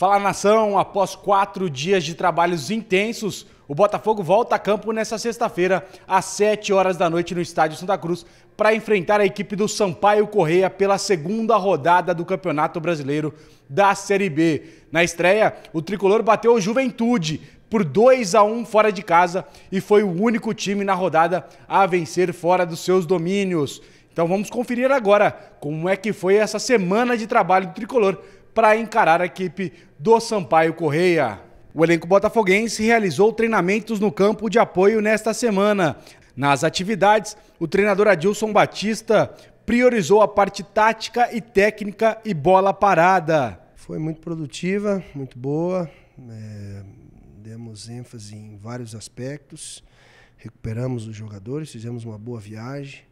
Fala nação, após quatro dias de trabalhos intensos, o Botafogo volta a campo nesta sexta-feira, às 7 horas da noite, no estádio Santa Cruz, para enfrentar a equipe do Sampaio Correia pela segunda rodada do Campeonato Brasileiro da Série B. Na estreia, o tricolor bateu o Juventude por 2 a 1 fora de casa e foi o único time na rodada a vencer fora dos seus domínios. Então vamos conferir agora como é que foi essa semana de trabalho do tricolor para encarar a equipe do Sampaio Correia. O elenco botafoguense realizou treinamentos no campo de apoio nesta semana. Nas atividades, o treinador Adilson Batista priorizou a parte tática e técnica e bola parada. Foi muito produtiva, muito boa. É, demos ênfase em vários aspectos. Recuperamos os jogadores, fizemos uma boa viagem.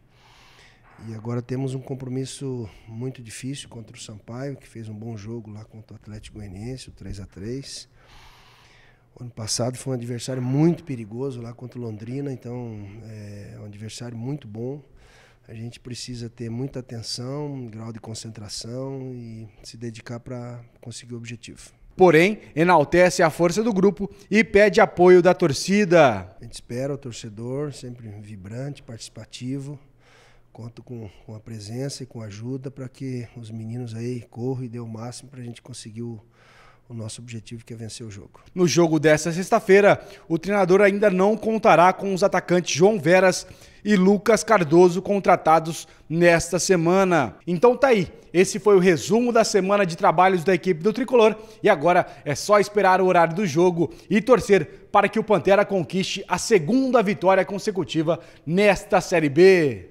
E agora temos um compromisso muito difícil contra o Sampaio, que fez um bom jogo lá contra o Atlético Goianiense, o 3 a 3 Ano passado foi um adversário muito perigoso lá contra o Londrina, então é um adversário muito bom. A gente precisa ter muita atenção, grau de concentração e se dedicar para conseguir o objetivo. Porém, enaltece a força do grupo e pede apoio da torcida. A gente espera o torcedor sempre vibrante, participativo Conto com, com a presença e com a ajuda para que os meninos aí corram e dê o máximo para a gente conseguir o, o nosso objetivo que é vencer o jogo. No jogo desta sexta-feira, o treinador ainda não contará com os atacantes João Veras e Lucas Cardoso contratados nesta semana. Então tá aí, esse foi o resumo da semana de trabalhos da equipe do Tricolor e agora é só esperar o horário do jogo e torcer para que o Pantera conquiste a segunda vitória consecutiva nesta Série B.